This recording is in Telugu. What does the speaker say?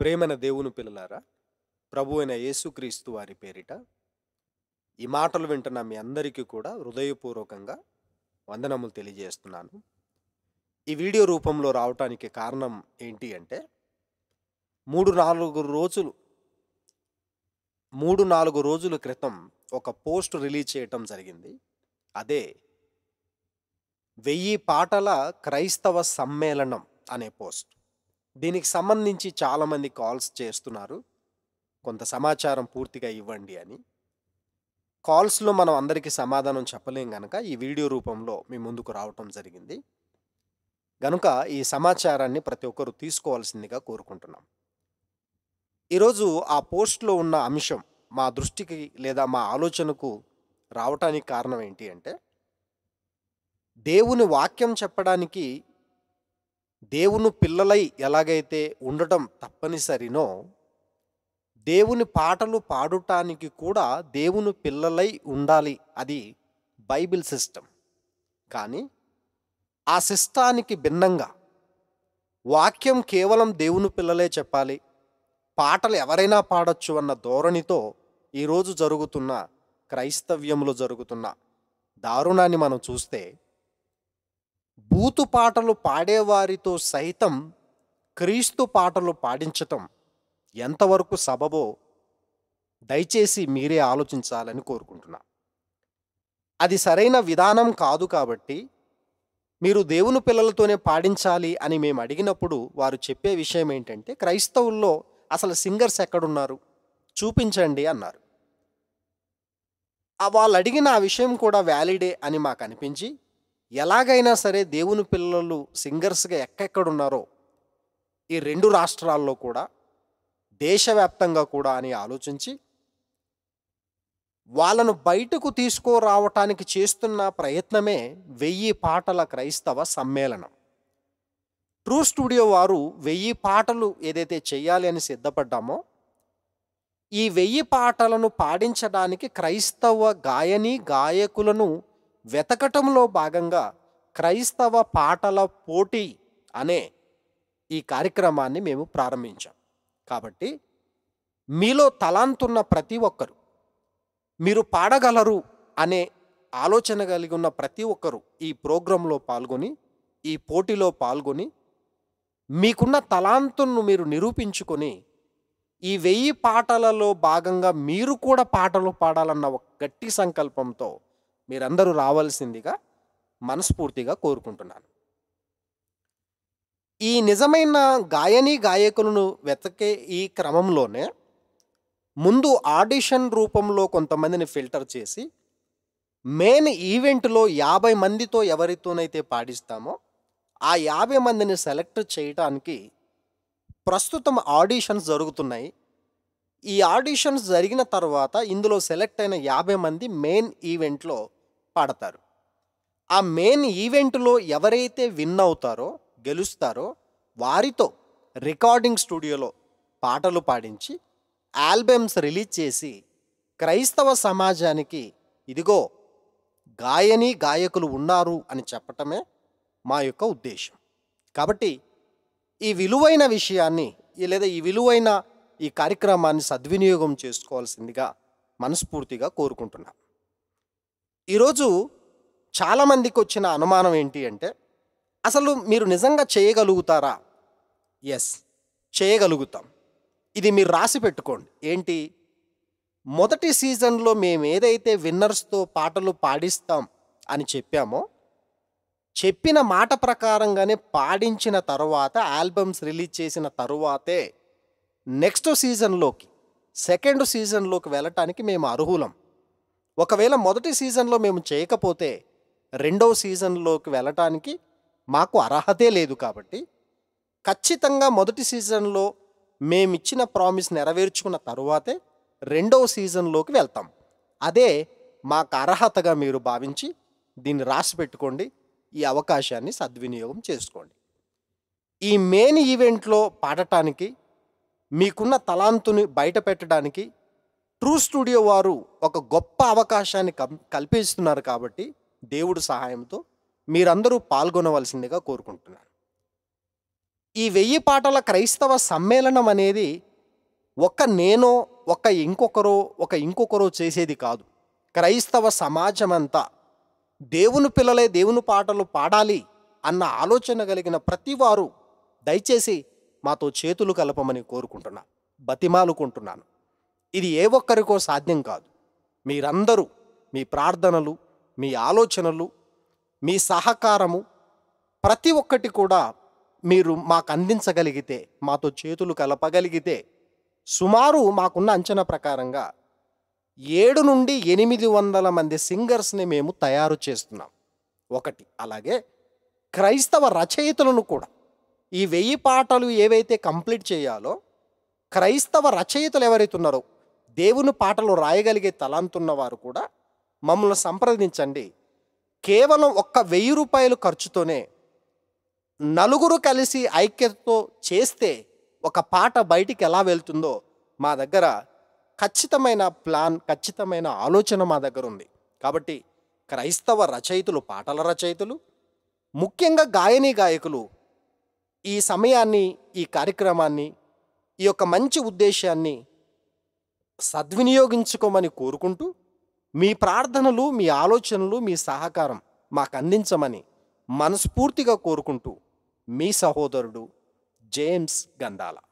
ప్రేమన దేవుని పిల్లలారా ప్రభు అయిన యేసుక్రీస్తు వారి పేరిట ఈ మాటలు వింటున్న మీ అందరికీ కూడా హృదయపూర్వకంగా వందనములు తెలియజేస్తున్నాను ఈ వీడియో రూపంలో రావటానికి కారణం ఏంటి అంటే మూడు నాలుగు రోజులు మూడు నాలుగు రోజుల క్రితం ఒక పోస్ట్ రిలీజ్ చేయటం జరిగింది అదే వెయ్యి పాటల క్రైస్తవ సమ్మేళనం అనే పోస్ట్ దీనికి సంబంధించి చాలామంది కాల్స్ చేస్తున్నారు కొంత సమాచారం పూర్తిగా ఇవ్వండి అని కాల్స్లో మనం అందరికీ సమాధానం చెప్పలేం కనుక ఈ వీడియో రూపంలో మీ ముందుకు రావటం జరిగింది గనుక ఈ సమాచారాన్ని ప్రతి ఒక్కరూ తీసుకోవాల్సిందిగా కోరుకుంటున్నాం ఈరోజు ఆ పోస్ట్లో ఉన్న అంశం మా దృష్టికి లేదా మా ఆలోచనకు రావటానికి కారణం ఏంటి అంటే దేవుని వాక్యం చెప్పడానికి దేవుని పిల్లలై ఎలాగైతే ఉండటం తప్పనిసరినో దేవుని పాటలు పాడటానికి కూడా దేవుని పిల్లలై ఉండాలి అది బైబిల్ సిస్టమ్ కానీ ఆ సిస్టానికి భిన్నంగా వాక్యం కేవలం దేవుని పిల్లలే చెప్పాలి పాటలు ఎవరైనా పాడచ్చు అన్న ధోరణితో ఈరోజు జరుగుతున్న క్రైస్తవ్యంలో జరుగుతున్న దారుణాన్ని మనం చూస్తే బూతు పాటలు పాడేవారితో సైతం క్రీస్తు పాటలు పాడించటం ఎంతవరకు సబబో దయచేసి మీరే ఆలోచించాలని కోరుకుంటున్నా అది సరైన విధానం కాదు కాబట్టి మీరు దేవుని పిల్లలతోనే పాడించాలి అని మేము అడిగినప్పుడు వారు చెప్పే విషయం ఏంటంటే క్రైస్తవుల్లో అసలు సింగర్స్ ఎక్కడున్నారు చూపించండి అన్నారు వాళ్ళు అడిగిన ఆ విషయం కూడా వ్యాలిడే అని మాకు అనిపించి ఎలాగైనా సరే దేవుని పిల్లలు సింగర్స్గా ఉన్నారో ఈ రెండు రాష్ట్రాల్లో కూడా దేశవ్యాప్తంగా కూడా అని ఆలోచించి వాళ్ళను బయటకు తీసుకురావటానికి చేస్తున్న ప్రయత్నమే వెయ్యి పాటల క్రైస్తవ సమ్మేళనం ట్రూ స్టూడియో వారు వెయ్యి పాటలు ఏదైతే చేయాలి అని సిద్ధపడ్డామో ఈ వెయ్యి పాటలను పాడించడానికి క్రైస్తవ గాయని గాయకులను వెతకటంలో భాగంగా క్రైస్తవ పాటల పోటీ అనే ఈ కార్యక్రమాన్ని మేము ప్రారంభించాం కాబట్టి మీలో తలాంతున్న ప్రతి ఒక్కరు మీరు పాడగలరు అనే ఆలోచన కలిగి ఉన్న ప్రతి ఒక్కరు ఈ ప్రోగ్రాంలో పాల్గొని ఈ పోటీలో పాల్గొని మీకున్న తలాంతును మీరు నిరూపించుకొని ఈ వెయ్యి పాటలలో భాగంగా మీరు కూడా పాటలు పాడాలన్న ఒక గట్టి సంకల్పంతో మీరందరూ రావాల్సిందిగా మనస్ఫూర్తిగా కోరుకుంటున్నాను ఈ నిజమైన గాయని గాయకులను వెతకే ఈ క్రమంలోనే ముందు ఆడిషన్ రూపంలో కొంతమందిని ఫిల్టర్ చేసి మెయిన్ ఈవెంట్లో యాభై మందితో ఎవరితోనైతే పాడిస్తామో ఆ యాభై మందిని సెలెక్ట్ చేయడానికి ప్రస్తుతం ఆడిషన్స్ జరుగుతున్నాయి ఈ ఆడిషన్స్ జరిగిన తర్వాత ఇందులో సెలెక్ట్ అయిన యాభై మంది మెయిన్ ఈవెంట్లో పాడతారు ఆ మెయిన్ ఈవెంట్లో ఎవరైతే విన్ అవుతారో గెలుస్తారో వారితో రికార్డింగ్ స్టూడియోలో పాటలు పాడించి ఆల్బమ్స్ రిలీజ్ చేసి క్రైస్తవ సమాజానికి ఇదిగో గాయని గాయకులు ఉన్నారు అని చెప్పటమే మా యొక్క ఉద్దేశం కాబట్టి ఈ విలువైన విషయాన్ని లేదా ఈ విలువైన ఈ కార్యక్రమాన్ని సద్వినియోగం చేసుకోవాల్సిందిగా మనస్ఫూర్తిగా కోరుకుంటున్నాం ఈరోజు చాలామందికి వచ్చిన అనుమానం ఏంటి అంటే అసలు మీరు నిజంగా చేయగలుగుతారా ఎస్ చేయగలుగుతాం ఇది మీరు రాసి పెట్టుకోండి ఏంటి మొదటి సీజన్లో మేము ఏదైతే విన్నర్స్తో పాటలు పాడిస్తాం అని చెప్పామో చెప్పిన మాట ప్రకారంగానే పాడించిన తర్వాత ఆల్బమ్స్ రిలీజ్ చేసిన తరువాతే నెక్స్ట్ సీజన్లోకి సెకండ్ సీజన్లోకి వెళ్ళటానికి మేము అర్హులం ఒకవేళ మొదటి సీజన్లో మేము చేయకపోతే రెండవ సీజన్లోకి వెళ్ళటానికి మాకు అర్హతే లేదు కాబట్టి ఖచ్చితంగా మొదటి సీజన్లో మేమిచ్చిన ప్రామిస్ నెరవేర్చుకున్న తరువాతే రెండవ సీజన్లోకి వెళ్తాం అదే మాకు అర్హతగా మీరు భావించి దీన్ని రాసి పెట్టుకోండి ఈ అవకాశాన్ని సద్వినియోగం చేసుకోండి ఈ మెయిన్ ఈవెంట్లో పాడటానికి మీకున్న తలాంతుని బయట పెట్టడానికి ట్రూ స్టూడియో వారు ఒక గొప్ప అవకాశాన్ని కల్పిస్తున్నారు కాబట్టి దేవుడు సహాయంతో మీరందరూ పాల్గొనవలసిందిగా కోరుకుంటున్నాను ఈ వెయ్యి పాటల క్రైస్తవ సమ్మేళనం అనేది ఒక్క నేనో ఒక ఇంకొకరో ఒక ఇంకొకరో చేసేది కాదు క్రైస్తవ సమాజం అంతా దేవుని పిల్లలే దేవుని పాటలు పాడాలి అన్న ఆలోచన కలిగిన ప్రతివారు దయచేసి మాతో చేతులు కలపమని కోరుకుంటున్నాను బతిమాలుకుంటున్నాను ఇది ఏ ఒక్కరికో సాధ్యం కాదు మీరందరూ మీ ప్రార్థనలు మీ ఆలోచనలు మీ సహకారము ప్రతి ఒక్కటి కూడా మీరు మాకు అందించగలిగితే మాతో చేతులు కలపగలిగితే సుమారు మాకున్న అంచనా ప్రకారంగా ఏడు నుండి ఎనిమిది వందల మంది సింగర్స్ని మేము తయారు చేస్తున్నాం ఒకటి అలాగే క్రైస్తవ రచయితలను కూడా ఈ వెయ్యి పాటలు ఏవైతే కంప్లీట్ చేయాలో క్రైస్తవ రచయితలు ఎవరైతే ఉన్నారో దేవుని పాటలు రాయగలిగే తలంతున్న వారు కూడా మమ్మల్ని సంప్రదించండి కేవలం ఒక్క వెయ్యి రూపాయలు ఖర్చుతోనే నలుగురు కలిసి ఐక్యతతో చేస్తే ఒక పాట బయటికి ఎలా వెళ్తుందో మా దగ్గర ఖచ్చితమైన ప్లాన్ ఖచ్చితమైన ఆలోచన మా దగ్గర ఉంది కాబట్టి క్రైస్తవ రచయితలు పాటల రచయితలు ముఖ్యంగా గాయని గాయకులు ఈ సమయాన్ని ఈ కార్యక్రమాన్ని ఈ యొక్క మంచి ఉద్దేశాన్ని సద్వినియోగించుకోమని కోరుకుంటూ మీ ప్రార్థనలు మీ ఆలోచనలు మీ సహకారం మాకు అందించమని మనస్ఫూర్తిగా కోరుకుంటూ మీ సహోదరుడు జేమ్స్ గంధాల